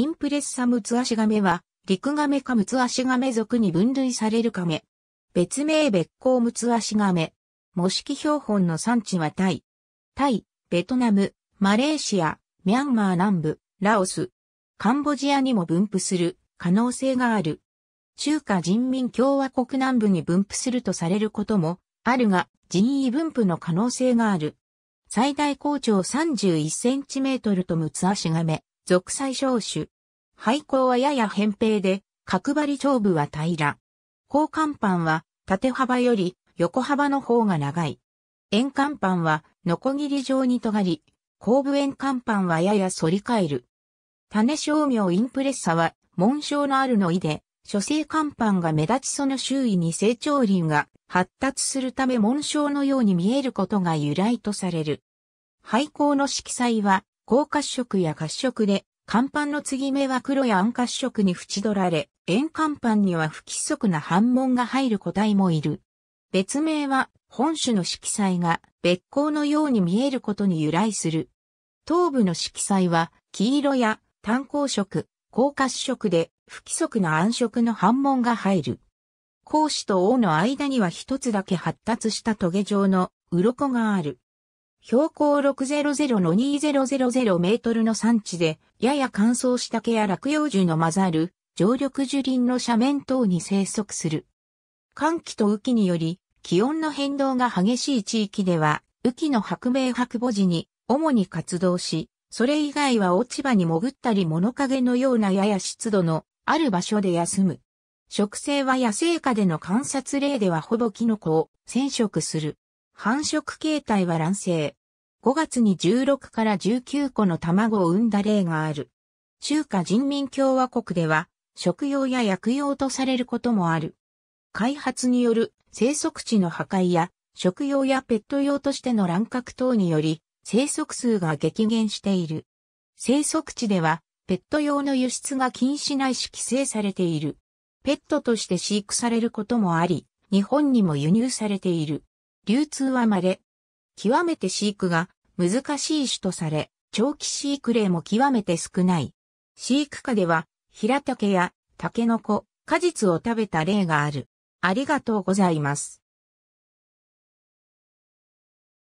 インプレッサムツアシガメは、陸ガメかムツアシガメ属に分類されるカメ。別名別光ムツアシガメ。模式標本の産地はタイ。タイ、ベトナム、マレーシア、ミャンマー南部、ラオス、カンボジアにも分布する可能性がある。中華人民共和国南部に分布するとされることもあるが、人為分布の可能性がある。最大高長3 1トルとムツアシガメ。属最小種。廃校はやや扁平で、角張り長部は平ら。高間板は縦幅より横幅の方が長い。円間板はノコギリ状に尖り、後部円間板はやや反り返る。種商業インプレッサは紋章のあるのいで、諸生間板が目立ちその周囲に成長輪が発達するため紋章のように見えることが由来とされる。廃校の色彩は高褐色や褐色で、乾板の継ぎ目は黒や暗褐色に縁取られ、円乾板には不規則な反紋が入る個体もいる。別名は、本種の色彩が別光のように見えることに由来する。頭部の色彩は、黄色や炭鉱色、高褐色で、不規則な暗色の反紋が入る。孔子と王の間には一つだけ発達した棘状の鱗がある。標高600の2000メートルの山地で、やや乾燥した毛や落葉樹の混ざる、常緑樹林の斜面等に生息する。寒気と雨季により、気温の変動が激しい地域では、雨季の白明白母寺に、主に活動し、それ以外は落ち葉に潜ったり物陰のようなやや湿度のある場所で休む。植生は野生下での観察例ではほぼキノコを染色する。繁殖形態は卵生。5月に16から19個の卵を産んだ例がある。中華人民共和国では、食用や薬用とされることもある。開発による生息地の破壊や、食用やペット用としての乱獲等により、生息数が激減している。生息地では、ペット用の輸出が禁止ないし規制されている。ペットとして飼育されることもあり、日本にも輸入されている。流通は稀。極めて飼育が難しい種とされ、長期飼育例も極めて少ない。飼育下では、平竹やタケノコ、果実を食べた例がある。ありがとうございます。